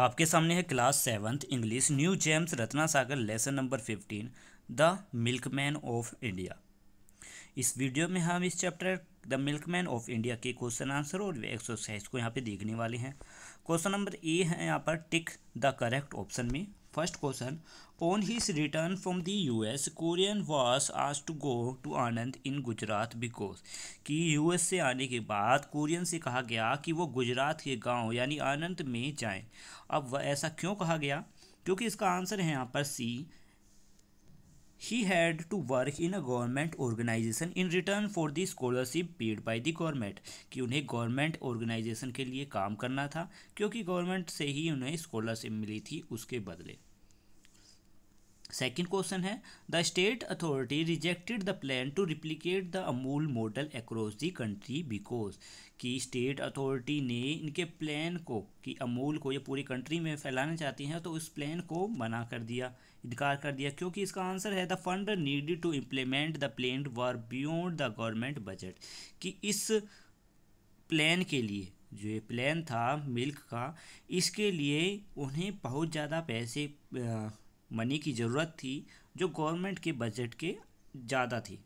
आपके सामने है class seventh English new gems Ratna Sagar lesson number fifteen the milkman of India इस वीडियो में हम इस chapter the milkman of India के क्वेश्चन आंसर और एक्सरसाइज को यहाँ पे देखने वाले हैं क्वेश्चन नंबर ए है यहाँ पर टिक द करेक्ट ऑप्शन में first question on his return from the US Kurien was आज to go to Anand in Gujarat because कि यू एस से आने के बाद कुरियन से कहा गया कि वो गुजरात के गाँव यानि आनंद में जाएँ अब वह ऐसा क्यों कहा गया क्योंकि इसका आंसर है यहाँ पर C he had to work in a government organization in return for the scholarship paid by the government कि उन्हें गवर्नमेंट ऑर्गेनाइजेशन के लिए काम करना था क्योंकि गवर्नमेंट से ही उन्हें स्कॉलरशिप मिली थी उसके बदले सेकेंड क्वेश्चन है the state authority rejected the plan to replicate the Amul model across the country because कि स्टेट अथॉरिटी ने इनके प्लान को कि अमूल को ये पूरी कंट्री में फैलाना चाहती हैं तो उस प्लान को मना कर दिया इनकार कर दिया क्योंकि इसका आंसर है the fund needed to implement the plan were beyond the government budget कि इस प्लान के लिए जो ये प्लान था मिल्क का इसके लिए उन्हें बहुत ज़्यादा पैसे आ, मनी की ज़रूरत थी जो गवर्नमेंट के बजट के ज़्यादा थी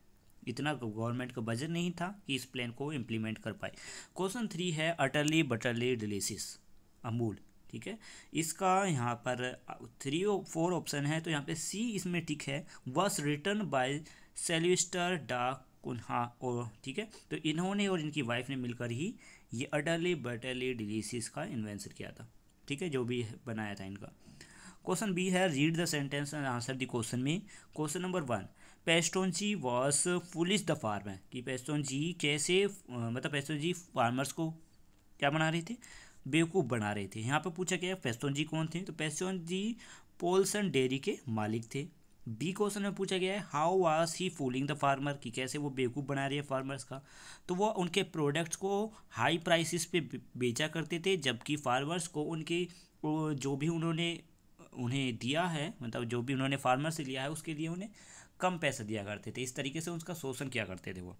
इतना गवर्नमेंट का बजट नहीं था कि इस प्लान को इम्प्लीमेंट कर पाए क्वेश्चन थ्री है अटरली बटरली डिलीसिस अमूल ठीक है इसका यहाँ पर थ्री फोर ऑप्शन है तो यहाँ पे सी इसमें टिक है वस रिटर्न बाय सेल्विस्टर डा कुन्हा और ठीक है तो इन्होंने और इनकी वाइफ ने मिलकर ही ये अटरली बटरली डिलीसिस का इन्वेंसर किया था ठीक है जो भी बनाया था इनका क्वेश्चन बी है read the sentence and answer the question में question number one Peston ji was fooling the farmer कि पेस्टोन जी कैसे मतलब पेस्टोन जी फार्मर्स को क्या बना रहे थे बेवकूफ़ बना रहे थे यहाँ पर पूछा गया पेस्टोन जी कौन थे तो पेस्टोन जी पोल्सन डेयरी के मालिक थे बी क्वेश्चन में पूछा गया है how was he fooling the farmer कि कैसे वो बेवकूफ़ बना रहे हैं फार्मर्स का तो वो उनके प्रोडक्ट्स को हाई प्राइसिस पे बेचा करते थे जबकि फार्मर्स को उनकी जो भी उन्होंने उन्हें दिया है मतलब जो भी उन्होंने फार्मर से लिया है उसके लिए उन्हें कम पैसा दिया करते थे इस तरीके से उसका शोषण किया करते थे वो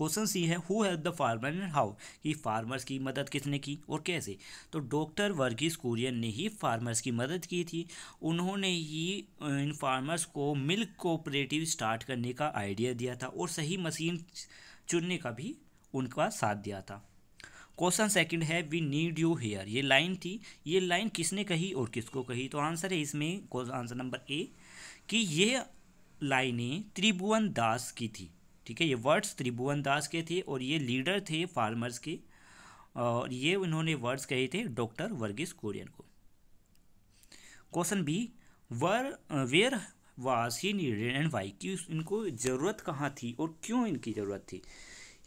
क्वेश्चन सी है who help the farmer and how कि फार्मर्स की मदद किसने की और कैसे तो डॉक्टर वर्गीस कुरियन ने ही फार्मर्स की मदद की थी उन्होंने ही इन फार्मर्स को मिल्क कोऑपरेटिव स्टार्ट करने का आइडिया दिया था और सही मशीन चुनने का भी उनका साथ दिया था क्वेश्चन सेकंड है वी नीड यू हेयर ये लाइन थी ये लाइन किसने कही और किसको कही तो आंसर है इसमें आंसर नंबर ए कि ये लाइनें त्रिभुवन दास की थी ठीक है ये वर्ड्स त्रिभुवन दास के थे और ये लीडर थे फार्मर्स के और ये उन्होंने वर्ड्स कहे थे डॉक्टर वर्गीस कुरियन को question B where where was he needed and why कि इनको ज़रूरत कहाँ थी और क्यों इनकी ज़रूरत थी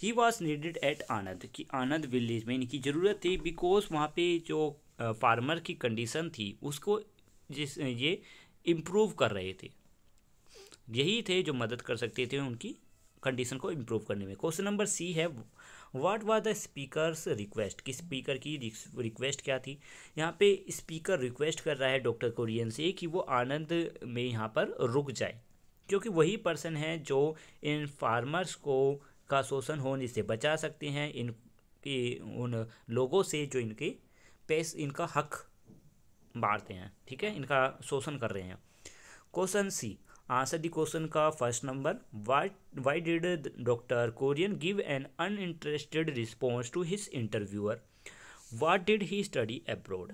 he was needed at Anand कि आनंद विलेज में इनकी ज़रूरत थी बिकॉज वहाँ पे जो फार्मर की कंडीशन थी उसको जिस ये इम्प्रूव कर रहे थे यही थे जो मदद कर सकते थे उनकी कंडीशन को इम्प्रूव करने में क्वेश्चन नंबर सी है what was the speaker's request कि स्पीकर की रिक्वेस्ट क्या थी यहाँ पे स्पीकर रिक्वेस्ट कर रहा है डॉक्टर कुरियन से कि वो आनंद में यहाँ पर रुक जाए क्योंकि वही पर्सन है जो इन फार्मर्स को का शोषण होने से बचा सकते हैं की उन लोगों से जो इनकी पेश इनका हक बांटते हैं ठीक है इनका शोषण कर रहे हैं question C answer the question का first number what why did doctor Kurien give an uninterested response to his interviewer what did he study abroad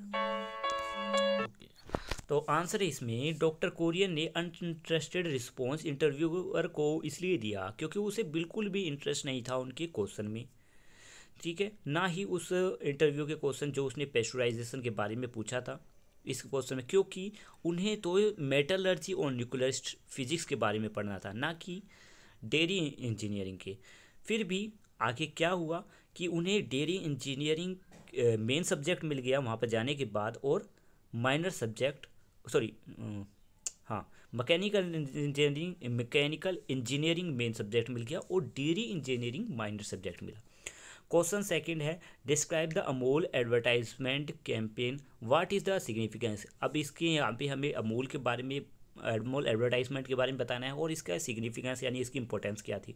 तो आंसर है इसमें डॉक्टर कोरियन ने अनइंटरेस्टेड रिस्पॉन्स इंटरव्यूअर को इसलिए दिया क्योंकि उसे बिल्कुल भी इंटरेस्ट नहीं था उनके क्वेश्चन में ठीक है ना ही उस इंटरव्यू के क्वेश्चन जो उसने पेस्चुराइजेशन के बारे में पूछा था इस क्वेश्चन में क्योंकि उन्हें तो मेटलर्जी और न्यूक्लियर फिजिक्स के बारे में पढ़ना था ना कि डेयरी इंजीनियरिंग के फिर भी आगे क्या हुआ कि उन्हें डेयरी इंजीनियरिंग मेन सब्जेक्ट मिल गया वहाँ पर जाने के बाद और माइनर सब्जेक्ट सॉरी um, हाँ mechanical engineering mechanical engineering main subject मिल गया और डेयरी इंजीनियरिंग माइनर सब्जेक्ट मिला क्वेश्चन सेकंड है describe the Amul advertisement campaign what is the significance अब इसके यहाँ पे हमें अमूल के बारे में अमूल एडवर्टाइजमेंट के बारे में बताना है और इसका सिग्निफिकेंस यानी इसकी इंपॉर्टेंस क्या थी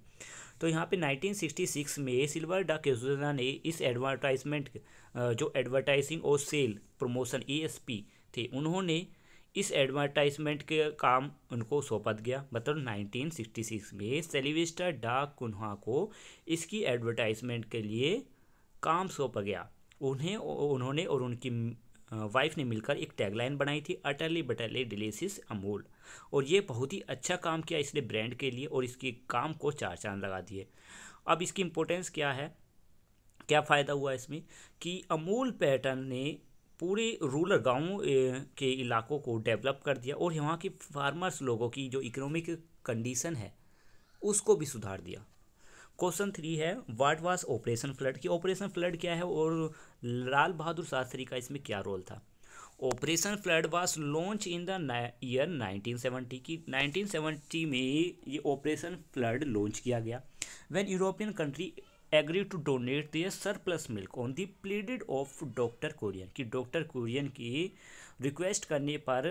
तो यहाँ पे 1966 में सिल्वर डा केजुना ने इस एडवर्टाइजमेंट जो एडवर्टाइजिंग और सेल प्रमोशन ई थे उन्होंने इस एडवर्टाइजमेंट के काम उनको सौंपा गया मतलब 1966 में सेलिविस्टर डाक कुन्हा को इसकी एडवर्टाइजमेंट के लिए काम सौंपा गया उन्हें उन्होंने और उनकी वाइफ ने मिलकर एक टैगलाइन बनाई थी अटली बटली डिलीसिस अमूल और ये बहुत ही अच्छा काम किया इसने ब्रांड के लिए और इसके काम को चार चांद लगा दिए अब इसकी इम्पोर्टेंस क्या है क्या फ़ायदा हुआ इसमें कि अमूल पैटर्न ने पूरे रूरल गाँव के इलाकों को डेवलप कर दिया और यहाँ के फार्मर्स लोगों की जो इकोनॉमिक कंडीशन है उसको भी सुधार दिया क्वेश्चन थ्री है वाट वाज ऑपरेशन फ्लड की ऑपरेशन फ्लड क्या है और लाल बहादुर शास्त्री का इसमें क्या रोल था operation flood was launched in the year 1970 की 1970 में ये ऑपरेशन फ्लड लॉन्च किया गया when European country agree to donate their surplus milk on the pleaded of doctor Kurien कि डॉक्टर कुरियन की रिक्वेस्ट करने पर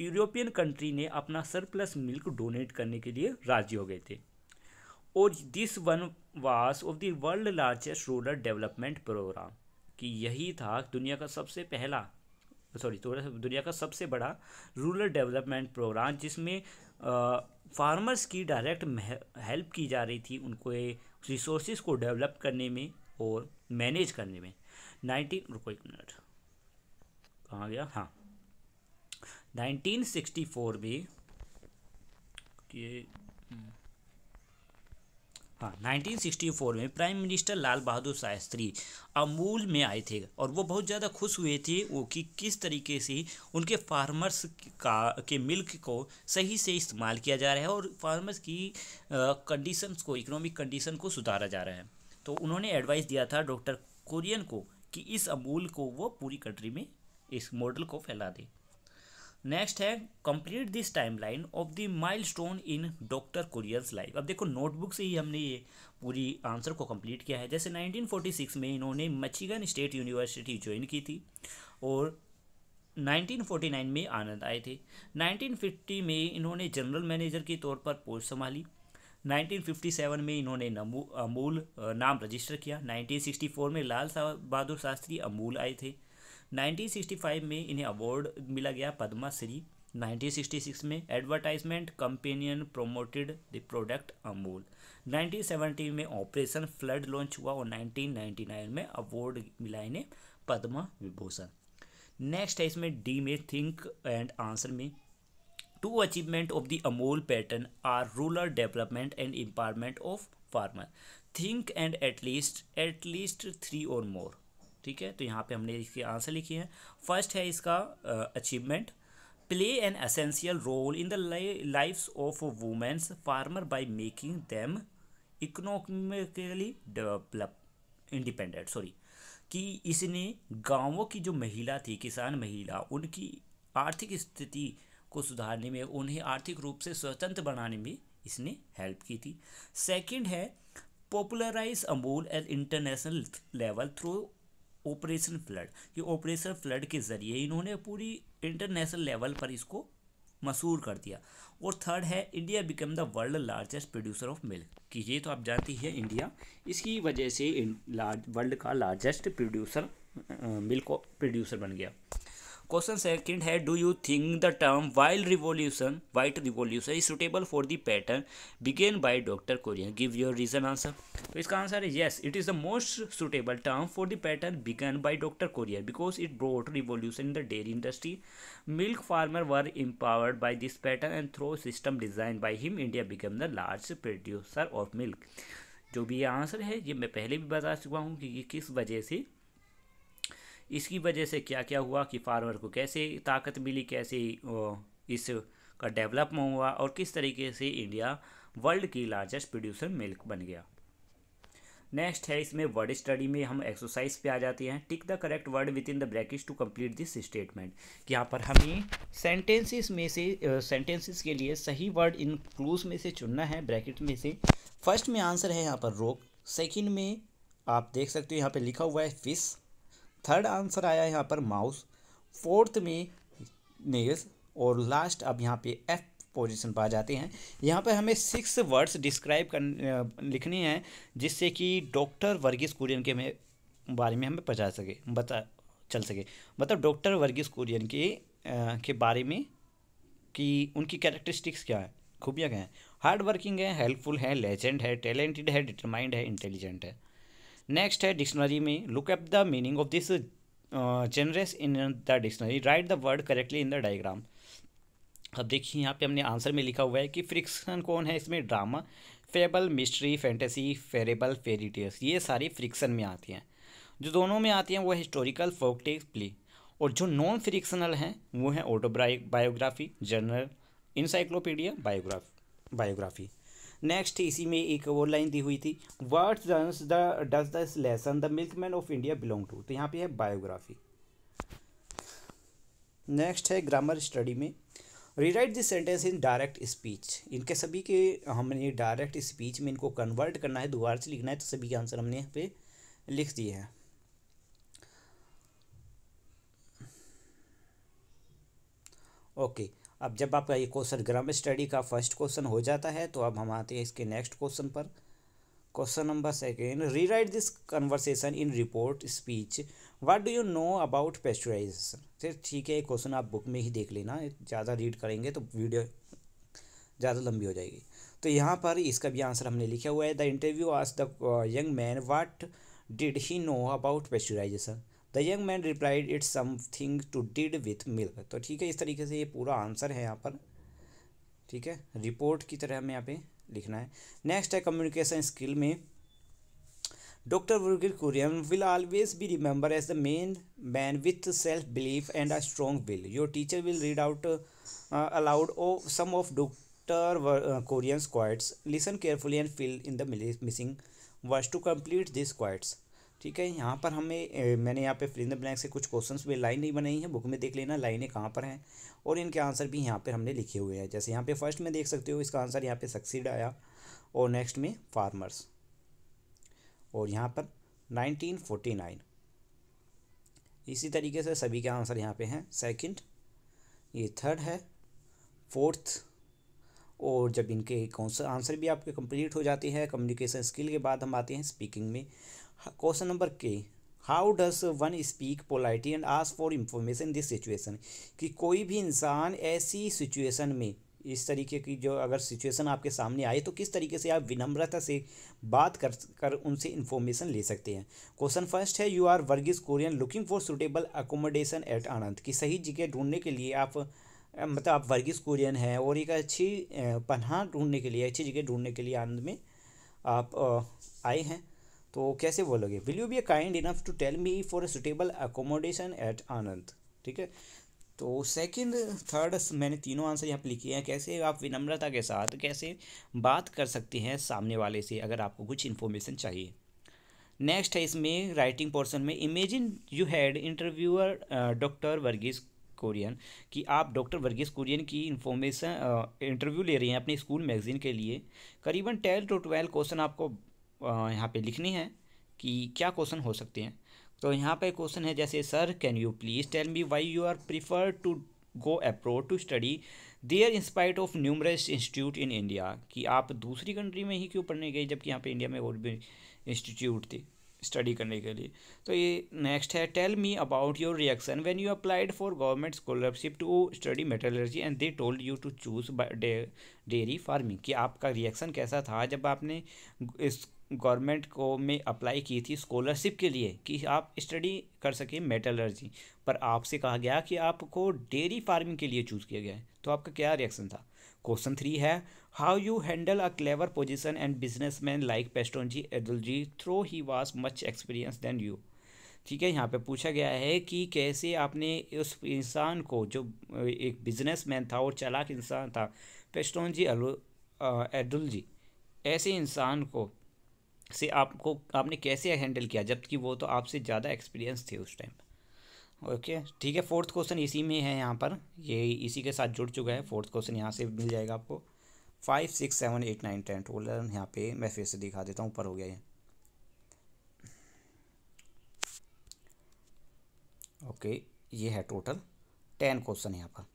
यूरोपियन कंट्री ने अपना सरप्लस मिल्क डोनेट करने के लिए राजी हो गए थे और this one was of the world largest rural development program कि यही था दुनिया का सबसे पहला सॉरी थोड़ा दुनिया का सबसे बड़ा रूरल डेवलपमेंट प्रोग्राम जिसमें फार्मर्स की डायरेक्ट हेल्प की जा रही थी उनको रिसोर्स को डेवलप करने में और मैनेज करने में नाइनटीन रुको एक मिनट कहाँ गया हाँ 1964 में ये हाँ 1964 में प्राइम मिनिस्टर लाल बहादुर शास्त्री अमूल में आए थे और वो बहुत ज़्यादा खुश हुए थे वो कि किस तरीके से उनके फार्मर्स का के मिल्क को सही से इस्तेमाल किया जा रहा है और फार्मर्स की कंडीशंस को इकोनॉमिक कंडीशन को सुधारा जा रहा है तो उन्होंने एडवाइस दिया था डॉक्टर कुरियन को कि इस अमूल को वो पूरी कंट्री में इस मॉडल को फैला दे नेक्स्ट है complete this timeline of the milestone in doctor Kurien's life अब देखो नोटबुक से ही हमने ये पूरी आंसर को कंप्लीट किया है जैसे 1946 में इन्होंने मचिगन स्टेट यूनिवर्सिटी ज्वाइन की थी और 1949 में आनंद आए थे 1950 में इन्होंने जनरल मैनेजर के तौर पर पोस्ट संभाली 1957 में इन्होंने अमूल नाम रजिस्टर किया 1964 में लाल बहादुर शास्त्री अमूल आए थे 1965 में इन्हें अवार्ड मिला गया पद्मा श्री 1966 में advertisement campaign promoted the product Amul 1970 में ऑपरेशन फ्लड लॉन्च हुआ और 1999 में अवार्ड मिला इन्हें पद्मा विभूषण नेक्स्ट है इसमें डी में थिंक एंड आंसर में two achievement of the Amul pattern are rural development and empowerment of farmer think and at least at least three और मोर ठीक है तो यहाँ पे हमने इसके आंसर लिखे हैं फर्स्ट है इसका achievement play an essential role in the lifes of womens farmer by making them economically develop independent sorry कि इसने गांवों की जो महिला थी किसान महिला उनकी आर्थिक स्थिति को सुधारने में उन्हें आर्थिक रूप से स्वतंत्र बनाने में इसने हेल्प की थी सेकंड है popularize Amul at international level through operation flood ये ऑपरेशन फ्लड के ज़रिए इन्होंने पूरी इंटरनेशनल लेवल पर इसको मशहूर कर दिया और थर्ड है India become the world largest producer of milk कि ये तो आप जानती है इंडिया इसकी वजह से वर्ल्ड का लार्जेस्ट प्रोड्यूसर मिल्क प्रोड्यूसर बन गया क्वेश्चन सेकंड है do you think the term wild revolution white revolution is suitable for the pattern began by doctor Kurien give your reason answer तो इसका आंसर है yes it is the most suitable term for the pattern began by doctor Kurien because it brought revolution in the dairy industry milk farmer were empowered by this pattern and through system design by him India become the large producer of milk जो भी ये answer है ये मैं पहले भी बता चुका हूँ कि ये किस वजह से इसकी वजह से क्या क्या हुआ कि फार्मर को कैसे ताकत मिली कैसे इस का डेवलपमेंट हुआ और किस तरीके से इंडिया वर्ल्ड की लार्जेस्ट प्रोड्यूसर मिल्क बन गया नेक्स्ट है इसमें वर्ड स्टडी में हम एक्सरसाइज पे आ जाते हैं tick the correct word within the bracket to complete this statement कि यहाँ पर हमें सेंटेंसेस में से सेंटेंसेस uh, के लिए सही वर्ड इन क्लूज में से चुनना है ब्रैकेट में से फर्स्ट में आंसर है यहाँ पर रोक सेकेंड में आप देख सकते हो यहाँ पर लिखा हुआ है फिश थर्ड आंसर आया यहाँ पर माउस फोर्थ में नेल्स और लास्ट अब यहाँ पे एफ पोजीशन पर आ जाते हैं यहाँ पर हमें सिक्स वर्ड्स डिस्क्राइब कर लिखने हैं जिससे कि डॉक्टर वर्गीस कुरियन के में बारे में हमें बचा सके बता चल सके मतलब डॉक्टर वर्गीस कुरियन के आ, के बारे में कि उनकी कैरेक्टरिस्टिक्स क्या है खूबियाँ क्या हैं हार्ड वर्किंग है हेल्पफुल है लेजेंड है टैलेंटेड है डिटरमाइंड है इंटेलिजेंट है नेक्स्ट है डिक्शनरी में look up the meaning of this generous in the dictionary write the word correctly in the diagram अब देखिए यहाँ पे हमने आंसर में लिखा हुआ है कि फ्रिक्शन कौन है इसमें ड्रामा फेबल मिस्ट्री फैंटेसी फेरेबल फेरीटेस ये सारी फ्रिक्शन में आती हैं जो दोनों में आती हैं वो हिस्टोरिकल हिस्टोरिकल फोकटेक्स प्ली और जो नॉन फ्रिक्शनल हैं वो हैं ऑटोब्राइक biography journal encyclopedia biograph biography next इसी में एक और लाइन दी हुई थी word does the does the lesson the milk man of India belong to तो यहाँ पे है बायोग्राफी नेक्स्ट है ग्रामर स्टडी में rewrite this sentence in direct speech इनके सभी के हमने डायरेक्ट स्पीच में इनको कन्वर्ट करना है दोबारा से लिखना है तो सभी के आंसर हमने यहाँ पे लिख दिए हैं ओके अब जब आपका ये क्वेश्चन ग्रामर स्टडी का फर्स्ट क्वेश्चन हो जाता है तो अब हम आते हैं इसके नेक्स्ट क्वेश्चन पर question number second write this conversation in report speech what do you know about pasteurisation फिर ठीक है ये क्वेश्चन आप बुक में ही देख लेना ज़्यादा रीड करेंगे तो वीडियो ज़्यादा लंबी हो जाएगी तो यहाँ पर इसका भी आंसर हमने लिखा हुआ है द इंटरव्यू आज the young man what did he know about pasteurisation the young man replied it something to did with milk तो ठीक है इस तरीके से ये पूरा आंसर है यहाँ पर ठीक है रिपोर्ट की तरह हमें यहाँ पे लिखना है नेक्स्ट है कम्युनिकेशन स्किल में डॉक्टर वर्गिर Kurien will always be remember as the main man with self belief and a strong will your teacher will read out aloud ओ some of doctor Kurien quotes listen carefully and fill in the missing words to complete this quotes ठीक है यहाँ पर हमें मैंने यहाँ पे फ्रिंद blank से कुछ क्वेश्चंस में लाइन नहीं बनाई हैं बुक में देख लेना लाइनें कहाँ पर हैं और इनके आंसर भी यहाँ पर हमने लिखे हुए हैं जैसे यहाँ पे फर्स्ट में देख सकते हो इसका आंसर यहाँ पे सक्सीड आया और नेक्स्ट में फार्मर्स और यहाँ पर नाइनटीन नाइन इसी तरीके से सभी के आंसर यहाँ पे हैं सेकंड ये थर्ड है फोर्थ और जब इनके कौन सा आंसर भी आपके कंप्लीट हो जाते हैं कम्युनिकेशन स्किल के बाद हम आते हैं स्पीकिंग में क्वेश्चन नंबर के how does one speak politely and ask for information this situation कि कोई भी इंसान ऐसी सिचुएशन में इस तरीके की जो अगर सिचुएशन आपके सामने आए तो किस तरीके से आप विनम्रता से बात कर कर उनसे इन्फॉर्मेशन ले सकते हैं क्वेश्चन फर्स्ट है you are Verghese Kurien looking for suitable accommodation at Anand कि सही जगह ढूंढने के लिए आप मतलब आप वर्गीज कोरियन हैं और एक अच्छी पन्हा ढूंढने के लिए अच्छी जगह ढूंढने के लिए आनंद में आप आए हैं तो कैसे बोलोगे will you be a kind enough to tell me for a suitable accommodation at Anand ठीक है तो सेकंड थर्ड मैंने तीनों आंसर यहाँ पर लिखे हैं कैसे आप विनम्रता के साथ कैसे बात कर सकते हैं सामने वाले से अगर आपको कुछ इन्फॉर्मेशन चाहिए नेक्स्ट है इसमें राइटिंग पोर्सन में imagine you had interviewer doctor Verghese Kurien कि आप डॉक्टर वर्गीस कुरियन की इन्फॉर्मेशन इंटरव्यू uh, ले रही हैं अपने स्कूल मैगजीन के लिए करीबन टेल टू ट्वेल्व क्वेश्चन आपको यहाँ पे लिखनी है कि क्या क्वेश्चन हो सकते हैं तो यहाँ पे क्वेश्चन है जैसे sir can you please tell me why you are prefer to go abroad to study there in spite of numerous institute in India कि आप दूसरी कंट्री में ही क्यों पढ़ने गए जबकि यहाँ पे इंडिया में और भी इंस्टीट्यूट थे स्टडी करने के लिए तो ये नेक्स्ट है tell me about your reaction when you applied for government scholarship to study metallurgy and they told you to choose dairy farming कि आपका रिएक्शन कैसा था जब आपने इस गवर्नमेंट को में अप्लाई की थी स्कॉलरशिप के लिए कि आप स्टडी कर सकें मेटलर्जी पर आपसे कहा गया कि आपको डेयरी फार्मिंग के लिए चूज़ किया गया है तो आपका क्या रिएक्शन था क्वेश्चन थ्री है how you handle a clever position and business man like Pestonji Edulji through he was much experience than you ठीक है यहाँ पे पूछा गया है कि कैसे आपने उस इंसान को जो एक बिजनेस मैन था और चालाक इंसान था पेस्टोन जी एडुल जी ऐसे इंसान को से आपको आपने कैसे हैंडल किया जबकि वो तो आपसे ज़्यादा एक्सपीरियंस थे उस टाइम ओके ठीक है फोर्थ क्वेश्चन इसी में है यहाँ पर ये इसी के साथ जुड़ चुका है फोर्थ क्वेश्चन यहाँ से मिल जाएगा आपको five six seven eight nine ten टोलर यहाँ पे मैं फिर से दिखा देता हूँ ऊपर हो गया ये ओके ये है टोटल टेन क्वेश्चन यहाँ पर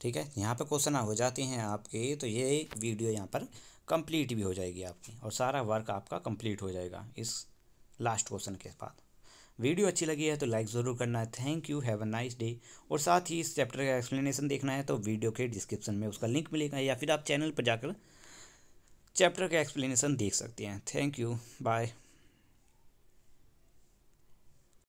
ठीक है यहाँ पे क्वेश्चन हो जाते हैं आपके तो ये वीडियो यहाँ पर कंप्लीट भी हो जाएगी आपकी और सारा वर्क आपका कंप्लीट हो जाएगा इस लास्ट क्वेश्चन के बाद वीडियो अच्छी लगी है तो लाइक ज़रूर करना है thank you have a nice day और साथ ही इस चैप्टर का एक्सप्लेनेशन देखना है तो वीडियो के डिस्क्रिप्शन में उसका लिंक मिलेगा या फिर आप चैनल पर जाकर चैप्टर का एक्सप्लेनेशन देख सकते हैं थैंक यू बाय